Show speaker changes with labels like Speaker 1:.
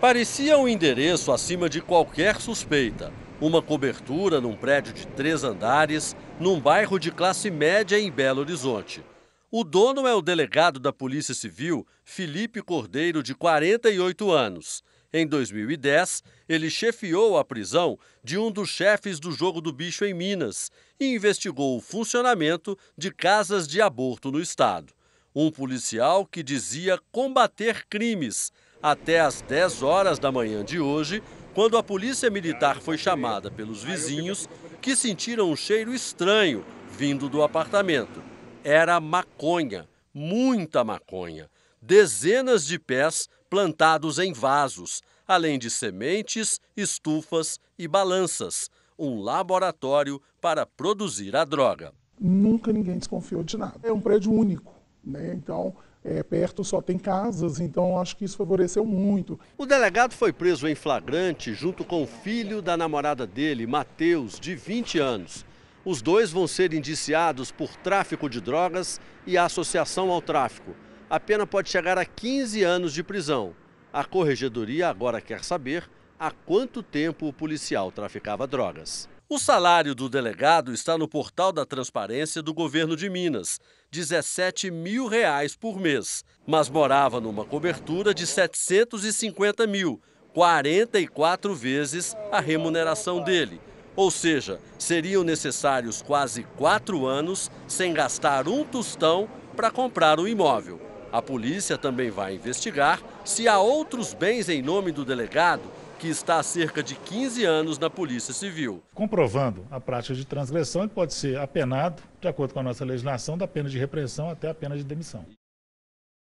Speaker 1: Parecia um endereço acima de qualquer suspeita. Uma cobertura num prédio de três andares, num bairro de classe média em Belo Horizonte. O dono é o delegado da Polícia Civil, Felipe Cordeiro, de 48 anos. Em 2010, ele chefiou a prisão de um dos chefes do Jogo do Bicho em Minas e investigou o funcionamento de casas de aborto no estado. Um policial que dizia combater crimes, até às 10 horas da manhã de hoje, quando a polícia militar foi chamada pelos vizinhos que sentiram um cheiro estranho vindo do apartamento. Era maconha, muita maconha, dezenas de pés plantados em vasos, além de sementes, estufas e balanças um laboratório para produzir a droga. Nunca ninguém desconfiou de nada. É um prédio único, né? Então é, perto só tem casas, então acho que isso favoreceu muito. O delegado foi preso em flagrante junto com o filho da namorada dele, Matheus, de 20 anos. Os dois vão ser indiciados por tráfico de drogas e associação ao tráfico. A pena pode chegar a 15 anos de prisão. A corregedoria agora quer saber há quanto tempo o policial traficava drogas. O salário do delegado está no portal da transparência do governo de Minas, 17 mil reais por mês, mas morava numa cobertura de 750 mil, 44 vezes a remuneração dele. Ou seja, seriam necessários quase quatro anos sem gastar um tostão para comprar o um imóvel. A polícia também vai investigar se há outros bens em nome do delegado que está há cerca de 15 anos na Polícia Civil. Comprovando a prática de transgressão, ele pode ser apenado, de acordo com a nossa legislação, da pena de repressão até a pena de demissão.